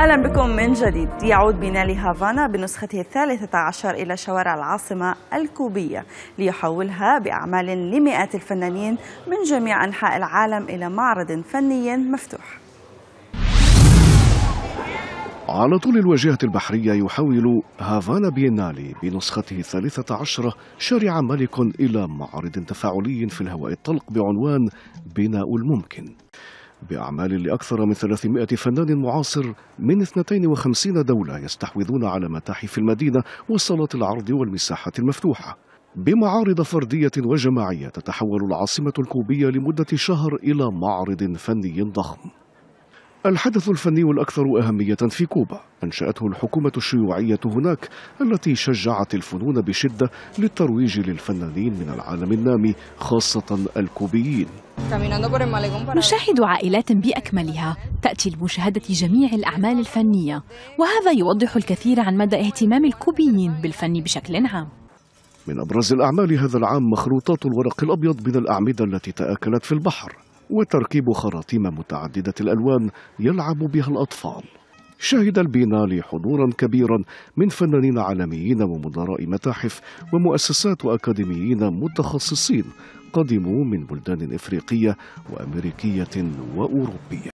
أهلا بكم من جديد يعود بنالي هافانا بنسخته الثالثة عشر إلى شوارع العاصمة الكوبية ليحولها بأعمال لمئات الفنانين من جميع أنحاء العالم إلى معرض فني مفتوح على طول الواجهة البحرية يحول هافانا بينالي بنسخته الثالثة عشرة شارع ملك إلى معرض تفاعلي في الهواء الطلق بعنوان بناء الممكن بأعمال لأكثر من 300 فنان معاصر من 52 دولة يستحوذون على متاحف المدينة وصالات العرض والمساحات المفتوحة بمعارض فردية وجماعية تتحول العاصمة الكوبية لمدة شهر إلى معرض فني ضخم الحدث الفني الأكثر أهمية في كوبا أنشأته الحكومة الشيوعية هناك التي شجعت الفنون بشدة للترويج للفنانين من العالم النامي خاصة الكوبيين نشاهد عائلات بأكملها تأتي لمشاهدة جميع الأعمال الفنية وهذا يوضح الكثير عن مدى اهتمام الكوبيين بالفن بشكل عام من أبرز الأعمال هذا العام مخروطات الورق الأبيض من الأعمدة التي تآكلت في البحر وتركيب خراطيم متعددة الألوان يلعب بها الأطفال شهد البينالي حضورا كبيرا من فنانين عالميين ومدراء متاحف ومؤسسات وأكاديميين متخصصين قدموا من بلدان إفريقية وأمريكية وأوروبية